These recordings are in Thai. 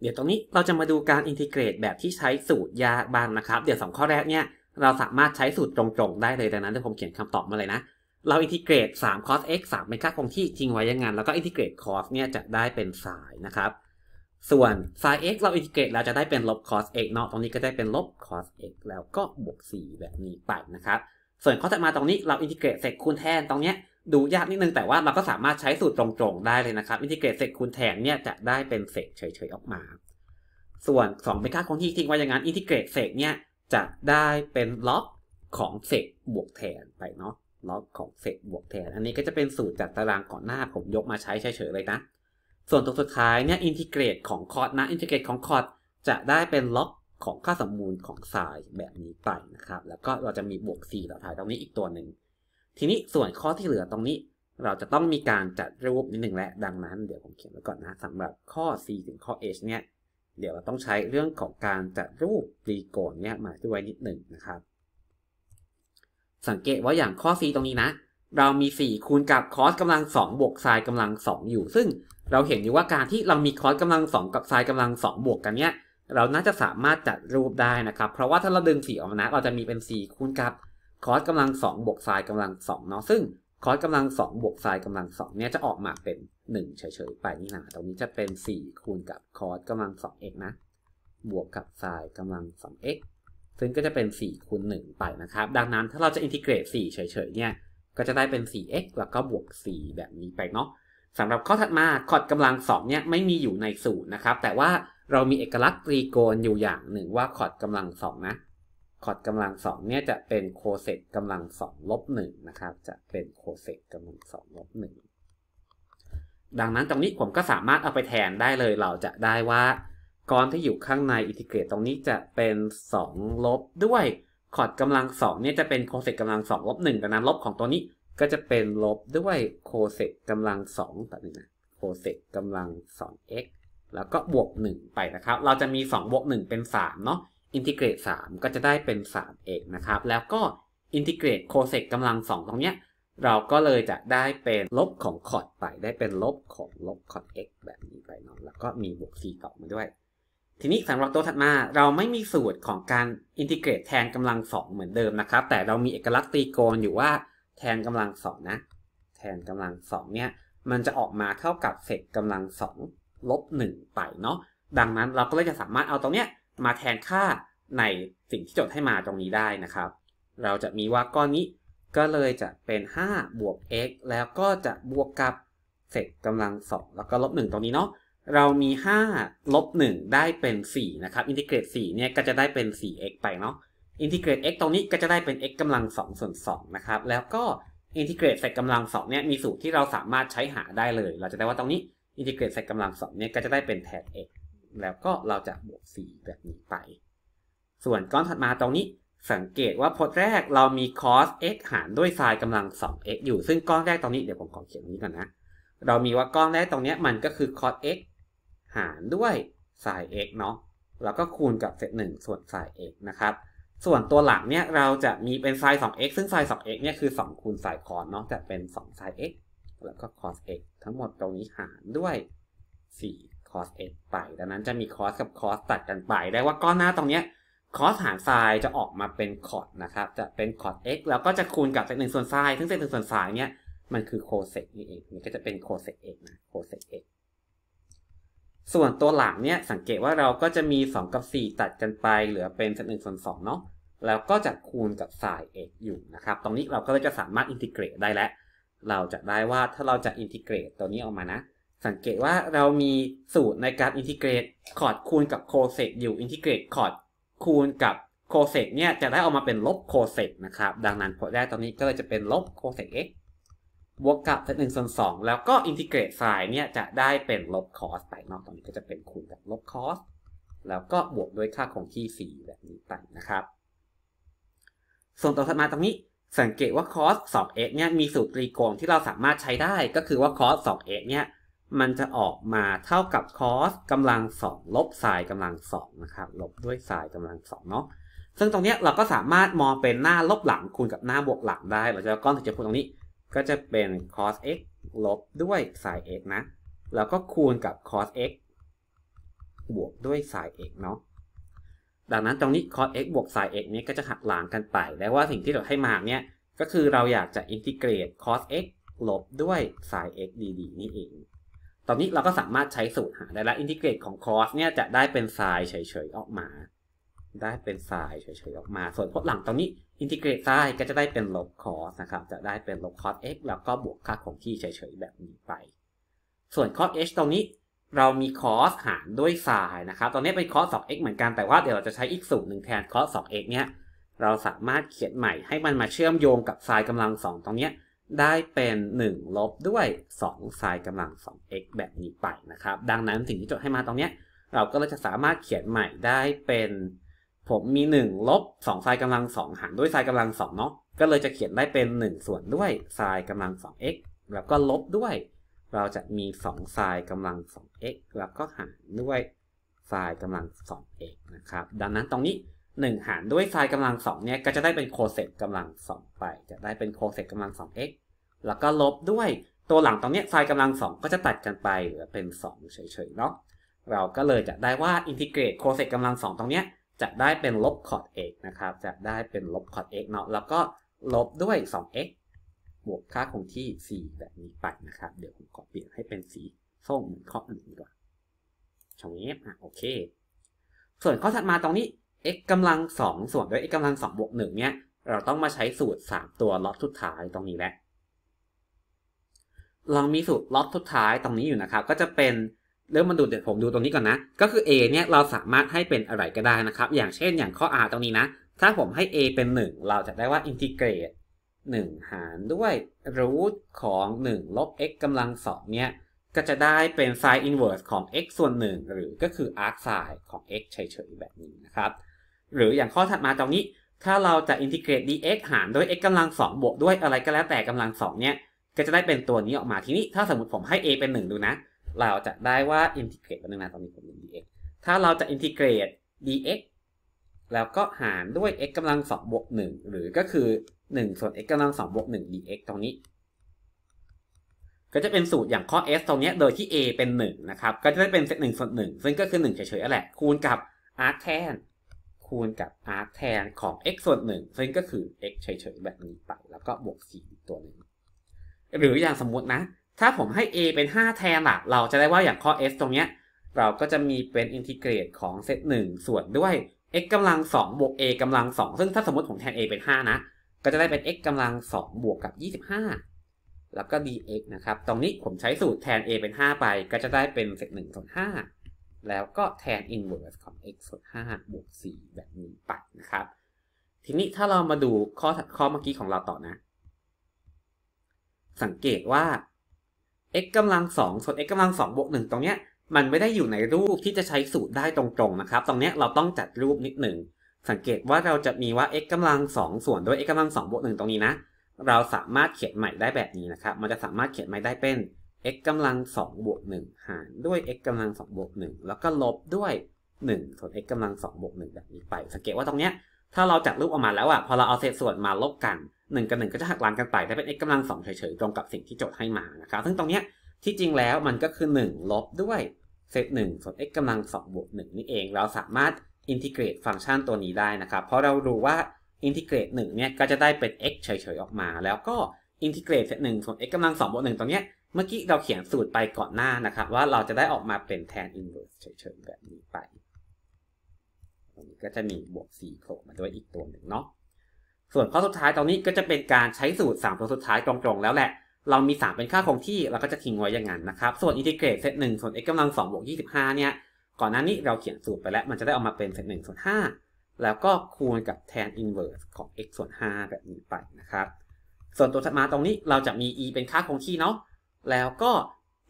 เดี๋ยวตรงนี้เราจะมาดูการอินทิเกรตแบบที่ใช้สูตรยาบางนะครับ เดี๋ยว 2 ข้อแรกเนี่ยเราสามารถใช้สูตรตรงๆ ได้เลย ดังนั้นเดี๋ยวผมเขียนคำตอบมาเลยนะ เราอินทิเกรต 3 cos x 3เป็นค่าคงที่ทิ้งไว้ยังไงแล้วก็อินทิเกรต cos เนี่ยจะได้เป็นสายนะครับ ส่วน sin x เราอินทิเกรตเราจะได้เป็นลบ cos x เนาะ ตรงนี้ก็ได้เป็นลบ cos x แล้วก็บวก 4 แบบนี้ไปนะครับ ส่วนข้อต่อมาตรงนี้เราอินทิเกรตเศษคูณแทนตรงเนี้ยดูยากนิดนึงแต่ว่าเราก็สามารถใช้สูตรตรงๆได้เลยนะครับอินทิเกรตเศษคูณแทนเนี่ยจะได้เป็นเศษเฉยๆออกมา ส่วน2เป็นค่าคงที่ทิ้งไว้อย่างนั้นอินทิเกรตเศษเนี่ยจะได้เป็นล็อกของเศษบวกแทนไปเนาะล็อกของเศษบวกแทนอันนี้ก็จะเป็นสูตรจากตารางก่อนหน้าผมยกมาใช้เฉยๆเลยนะ ส่วนตัวสุดท้ายเนี่ยอินทิเกรตของคอร์ดนะอินทิเกรตของคอร์ดจะได้เป็นล็อกของค่าสมมูลของไซน์แบบนี้ไปนะครับแล้วก็เราจะมีบวก4ต่อท้ายตรงนี้อีกตัวหนึ่งทีนี้ส่วนข้อที่เหลือตรงนี้เราจะต้องมีการจัดรูปนิดหนึ่งและดังนั้นเดี๋ยวผมเขียนไว้ก่อนนะสำหรับข้อ c ถึงข้อ h เนี่ยเดี๋ยวเราต้องใช้เรื่องของการจัดรูปตรีโกณเนี่ยมาด้วยนิดหนึ่งนะครับสังเกตว่าอย่างข้อ c ตรงนี้นะ เรามี 4 คูณกับคอสกำลัง 2 บวกไซน์กำลัง2 อยู่ ซึ่งเราเห็นอยู่ว่าการที่เรามีคอสกำลัง2กับไซน์กำลัง2บวกกันเนี่ยเราน่าจะสามารถจัดรูปได้นะครับ เพราะว่าถ้าเราดึงสีออกมานะเราจะมีเป็น 4 คูณกับคอสกำลังสองบวกไซน์กำลังสองเนาะซึ่งคอสกำลังสองบวกไซน์กำลังสองเนี่ยจะออกมาเป็นหนึ่งเฉยๆไปนี่นะตรงนี้จะเป็นสี่คูณกับคอสกำลังสองเอ็กนะบวกกับไซน์กำลังสองเอ็กซึ่งก็จะเป็น4คูณ1ไปนะครับ ดังนั้นถ้าเราจะอินทิเกรต 4 เฉยๆเนี่ยก็จะได้เป็น 4x แล้วก็บวก4แบบนี้ไปเนาะสำหรับข้อถัดมาคอสกำลัง2เนี่ยไม่มีอยู่ในสูตรนะครับแต่ว่าเรามีเอกลักษณ์ตรีโกณอยู่อย่างหนึ่งว่าคอสกำลัง2นะคอดกำลังสองเนี่ยจะเป็นโคเซกกำลังสองลบหนึ่งนะครับ จะเป็นโคเซกกำลังสองลบหนึ่งดังนั้นตรงนี้ผมก็สามารถเอาไปแทนได้เลย เราจะได้ว่า ก้อนที่อยู่ข้างในอินทิเกรตตรงนี้จะเป็น2ลบด้วยคอดกำลังสองเนี่ยจะเป็นโคเซกกำลังสองลบหนึ่งดังนั้นลบของตัวนี้ก็จะเป็นลบด้วยโคเซกกำลังสองแบบนี้นะโคเซกกำลังสอง x แล้วก็บวก 1 ไปนะครับ เราจะมี2บวก1เป็น3เนาะอินทิเกรต 3 ก็จะได้เป็น 3x นะครับแล้วก็อินทิเกรตโคเซกกำลัง2ตรงเนี้ยเราก็เลยจะได้เป็นลบของคอดไปได้เป็นลบของลบคอด x แบบนี้ไปเนาะแล้วก็มีบวก c ต่อมาด้วย ทีนี้สำหรับตัวถัดมาเราไม่มีสูตรของการอินทิเกรตแทนกำลังสองเหมือนเดิมนะครับ แต่เรามีเอกลักษณ์ตรีโกณอยู่ว่าแทนกำลังสองนะแทนกำลังสองเนี่ยมันจะออกมาเท่ากับเศษกำลังสองลบหนึ่งไปเนาะดังนั้นเราก็เลยจะสามารถเอาตรงเนี้ยมาแทนค่าในสิ่งที่โจทย์ให้มาตรงนี้ได้นะครับ เราจะมีว่าก้อนนี้ก็เลยจะเป็น 5 บวก x แล้วก็จะบวกกับเศษกำลัง 2 แล้วก็ลบ 1 ตรงนี้เนาะ เรามี 5 ลบ 1 ได้เป็น4นะครับ อินทิเกรต4เนี่ยก็จะได้เป็น 4x ไปเนาะ อินทิเกรต x ตรงนี้ก็จะได้เป็น x กำลัง2ส่วน2นะครับ แล้วก็อินทิเกรตเศษกำลัง2เนี่ยมีสูตรที่เราสามารถใช้หาได้เลย เราจะได้ว่าตรงนี้ อินทิเกรตเศษกำลัง2เนี่ยก็จะได้เป็นแทน x แล้วก็เราจะบวก 4 แบบนี้ไป ส่วนก้อนถัดมาตรงนี้สังเกตว่าพจน์แรกเรามี cos x หารด้วย sin กำลัง 2x อยู่ ซึ่งก้อนแรกตรงนี้เดี๋ยวผมขอเขียนตรงนี้ก่อนนะ เรามีว่าก้อนแรกตรงนี้มันก็คือ cos x หารด้วย sin x เนาะ แล้วก็คูณกับเศษ 1 ส่วน sin x นะครับ ส่วนตัวหลังเนี่ยเราจะมีเป็น sin 2x ซึ่ง sin 2x เนี่ยคือ 2 คูณ sin cos เนาะ จะเป็น 2 sin x แล้วก็ cos x ทั้งหมดตรงนี้หารด้วย 4คอสเอไป ดังนั้นจะมีคอสกับคอสตัดกันไป ได้ว่าก้อนหน้าตรงเนี้ยอสหารทรายจะออกมาเป็นคอสนะครับ จะเป็นคอสเแล้วก็จะคูณกับเศษหนึ่งส่วนทรายซึ่งเศษหนึ่งส่วนทรายเนี้ย มันคือโคเซกนี่เองนี่ก็จะเป็นโ c o s ก c x นะ c o เ e c x ส่วนตัวหลังเนี้ย สังเกตว่าเราก็จะมี 2 กับ 4 ตัดกันไป เหลือเป็นเศษหนึ่งส่วนสองเนาะแล้วก็จะคูณกับสาย x อยู่นะครับตรงนี้เราก็จะสามารถอินทิเกรตได้แล้วเราจะได้ว่าถ้าเราจะอินทิเกรตตัวนี้ออกมานะสังเกตว่าเรามีสูตรในการอินทิเกรต คอร์ดคูณกับโคเซกอยู่ อินทิเกรตคอร์ดคูณกับโคเซกเนี่ยจะได้ออกมาเป็นลบโคเซกนะครับ ดังนั้นผลได้ตอนนี้ก็เลยจะเป็นลบโคเซก x บวกกับเศษหนึ่งส่วนสองแล้วก็อินทิเกรตไซน์เนี่ยจะได้เป็นลบคอสไปเนาะตรงนี้ก็จะเป็นคูณกับลบคอส แล้วก็บวกด้วยค่าคงที่ 4 แบบนี้ไปนะครับ ส่วนต่อมาตรงนี้สังเกตว่า cos 2x เนี่ยมีสูตรตรีโกณที่เราสามารถใช้ได้ก็คือว่า cos 2x เนี่ยมันจะออกมาเท่ากับ cos กำลังสองลบ sin กำลังสองนะครับ ลบด้วย sin กำลังสองเนาะซึ่งตรงนี้เราก็สามารถมองเป็นหน้าลบหลังคูณกับหน้าบวกหลังได้ เราจะก้อนสีชมพูตรงนี้ ก็จะเป็น cos x ลบด้วย sin x นะ แล้วก็คูณกับ cos x บวกด้วย sin x เนาะดังนั้นตรงนี้ cos x บวก sin x นี้ก็จะหักหลังกันไป แล้วว่าสิ่งที่เราให้มาเนี่ยก็คือเราอยากจะอินทิเกรต cos x ลบด้วย sin x ดีๆนี่เองตอนนี้เราก็สามารถใช้สูตรหาได้และอินทิเกรตของคอสเนี่ยจะได้เป็นไซน์เฉยๆออกมา ได้เป็นไซน์เฉยๆออกมา ส่วนพจน์หลังตอนนี้ อินทิเกรตไซน์ก็จะได้เป็นลบคอสนะครับจะได้เป็นลบคอส x แล้วก็บวกค่าของที่เฉยๆแบบนี้ไป ส่วนคอส h ตรงนี้ เรามีคอสหารด้วยไซน์นะครับตอนนี้เป็นคอส 2x เหมือนกันแต่ว่าเดี๋ยวเราจะใช้อีกสูตรหนึ่งแทนคอส 2x เนี่ยเราสามารถเขียนใหม่ให้มันมาเชื่อมโยงกับไซน์กำลังสองตรงนี้ยได้เป็น 1 ลบด้วย2ไซน์กำลัง 2x แบบนี้ไปนะครับดังนั้นสิ่งที่โจทย์ให้มาตรงนี้เราก็เลยจะสามารถเขียนใหม่ได้เป็น ผมมี1ลบ2ไซน์กำลัง 2หารด้วยไซน์กำลัง2เนาะก็เลยจะเขียนได้เป็น 1 ส่วนด้วยไซน์กำลัง 2x แล้วก็ลบด้วยเราจะมี2ไซน์กำลัง 2x แล้วก็หารด้วยไซน์กำลัง 2x นะครับดังนั้นตรงนี้ 1 หารด้วยไซน์กำลัง2เนี่ยก็จะได้เป็นโคเซตกำลัง2ไปจะได้เป็นโคเซตกำลัง 2x แล้วก็ลบด้วยตัวหลังตรงนี้ไซน์กำลังสอง ก็จะตัดกันไป เหลือเป็น 2 เฉยๆเนาะเราก็เลยจะได้ว่าอินทิเกรตโคเซกกำลังสองตรงนี้จะได้เป็นลบคอด x นะครับ จะได้เป็นลบคอด x เนาะแล้วก็ลบด้วย 2x บวกค่าคงที่ 4 แบบนี้ไปนะครับ เดี๋ยวผมขอเปลี่ยนให้เป็นสีส้มเหมือนข้ออื่นดีกว่าช่องนี้อ่ะ โอเค ส่วนข้อถัดมาตรงนี้ x กำลังสองส่วนด้วย x กำลังสองบวกหนึ่งเนี่ย เราต้องมาใช้สูตร 3 ตัวล็อตสุดท้ายตรงนี้แหละลองมีสูตรล็อตสุดท้ายตรงนี้อยู่นะครับ ก็จะเป็นเริ่มมาดูเดี๋ยวผมดูตรงนี้ก่อนนะ ก็คือ A เนี่ยเราสามารถให้เป็นอะไรก็ได้นะครับ อย่างเช่นอย่างข้อ R ตรงนี้นะ ถ้าผมให้ A เป็น 1 เราจะได้ว่าอินทิเกรต 1 หารด้วยรูทของ 1 ลบ x กำลัง 2 เนี่ย ก็จะได้เป็นไซน์อินเวอร์สของ x ส่วน 1 หรือก็คืออาร์คไซน์ของ x เฉยๆแบบนี้นะครับหรืออย่างข้อถัดมาตรงนี้ ถ้าเราจะอินทิเกรต dx หารด้วย x กำลัง 2บวกด้วยอะไรก็แล้วแต่กำลัง 2 เนี่ยก็จะได้เป็นตัวนี้ออกมาทีนี้ ถ้าสมมติผมให้ a เป็น 1 ดูนะ เราจะได้ว่าอินทิเกรตเป็นึงนะตอนนี้ผมลื dx ถ้าเราจะอินทิเกรต dx แล้วก็หารด้วย x กำลังสองบวกหนึ่งหรือก็คือ 1 ส่วน x กำลังสองบวกหนึ่ง dx ตรงนี้ ก็จะเป็นสูตรอย่างข้อ s ตรงนี้โดยที่ a เป็น1นะครับก็จะได้เป็นเซตหนึ่งส่วนหนึ่งซึ่งก็คือ 1เฉยๆแหละ คูณกับ arc แทนคูณกับ arc แทนของ x ส่วนหนึ่งซึ่งก็คือ x เฉยๆแบบนี้ไปแล้วก็บวก4ีตัวหนึ่งหรืออย่างสมมตินะ ถ้าผมให้ a เป็น 5 แทนล่ะเราจะได้ว่าอย่างข้อ s ตรงเนี้ยเราก็จะมีเป็นอินทิเกรตของเซต1ส่วนด้วย x กำลัง 2 บวก a กำลัง 2 ซึ่งถ้าสมมติผมแทน a เป็น 5 นะ ก็จะได้เป็น x กำลัง 2 บวกกับ 25 แล้วก็ dx นะครับ ตรงนี้ผมใช้สูตรแทน a เป็น 5 ไป ก็จะได้เป็นเซต1ส่วน 5 แล้วก็แทนอินเวอร์สของ x ส่วน 5 บวก 4 แบบนี้ไปนะครับทีนี้ถ้าเรามาดูข้อข้อเมื่อกี้ของเราต่อนะสังเกตว่า x กำลังสองส่วน x กำลังสองบวกหนึ่งตรงเนี้ย มันไม่ได้อยู่ในรูปที่จะใช้สูตรได้ตรงๆ นะครับ ตรงเนี้ยเราต้องจัดรูปนิดหนึ่งสังเกตว่าเราจะมีว่า x กำลังสองส่วนด้วย x กำลังสองบวกหนึ่งตรงนี้นะ เราสามารถเขียนใหม่ได้แบบนี้นะครับ มันจะสามารถเขียนใหม่ได้เป็น x กำลังสองบวกหนึ่งหารด้วย x กำลังสองบวกหนึ่งแล้วก็ลบด้วย 1 ส่วน x กำลังสองบวก1แบบนี้ไป สังเกตว่าตรงเนี้ยถ้าเราจัดรูปออกมาแล้วอะพอเราเอาเศษส่วนมาลบกันหนึ่งกับหนึ่งก็จะหักล้างกันไปได้เป็น x กำลังสองเฉยๆ ตรงกับสิ่งที่โจทย์ให้มานะครับซึ่งตรงเนี้ยที่จริงแล้วมันก็คือ 1 ลบด้วย เศษ1ส่วน x กำลัง2บวก1นี่เอง เราสามารถอินทิเกรตฟังก์ชันตัวนี้ได้นะครับเพราะเรารู้ว่าอินทิเกรต1เนี่ยก็จะได้เป็น x เฉยๆออกมา แล้วก็อินทิเกรตเศษ1ส่วน x กำลัง2บวก1ตรงเนี้ยเมื่อกี้เราเขียนสูตรไปก่อนหน้านะครับว่าเราจะได้ออกมาเป็นแทนอินเวอร์สเฉยๆแบบนี้ไปก็จะมีบวก4โผล่มาด้วยอีกตัวหนึ่งเนาะ ส่วนข้อสุดท้ายตรงนี้ก็จะเป็นการใช้สูตร 3 ตัวสุดท้ายตรงๆแล้วแหละ เรามี 3 เป็นค่าคงที่เราก็จะทิ้งไว้อย่างนั้นนะครับ ส่วนอินทิเกรตเซตหนึ่งส่วน x กำลัง2บวก25 เนี่ย ก่อนหน้านี้เราเขียนสูตรไปแล้วมันจะได้ออกมาเป็นเซตหนึ่งส่วน 5แล้วก็คูณกับแทนอินเวอร์สของ x ส่วน 5แบบนี้ไปนะครับ ส่วนตัวถัดมาตรงนี้เราจะมี e เป็นค่าคงที่เนาะ แล้วก็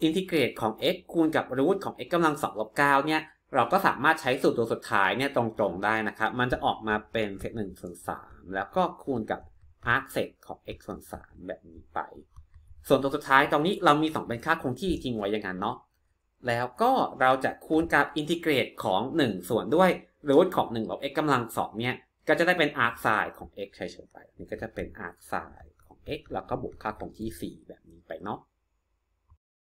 อินทิเกรตของ x คูณกับรูทของ x กำลัง2ลบ9เนี่ยเราก็สามารถใช้สูตรตัวสุดท้ายเนี่ยตรงๆได้นะครับ มันจะออกมาเป็นเศษหนึ่งส่วนสามแล้วก็คูณกับอาร์คเศษของ x ส่วนสามแบบนี้ไป ส่วนตัวสุดท้ายตรงนี้เรามีสองเป็นค่าคงที่ทิ้งไว้อย่างนั้นเนาะ แล้วก็เราจะคูณกับอินทิเกรตของหนึ่งส่วนด้วยรูทของหนึ่งลบ x กำลังสองเนี่ย ก็จะได้เป็นอาร์คไซน์ของ x เฉยๆไป นี่ก็จะเป็นอาร์คไซน์ของ x แล้วก็บวกค่าคงที่ 4 แบบนี้ไปเนาะ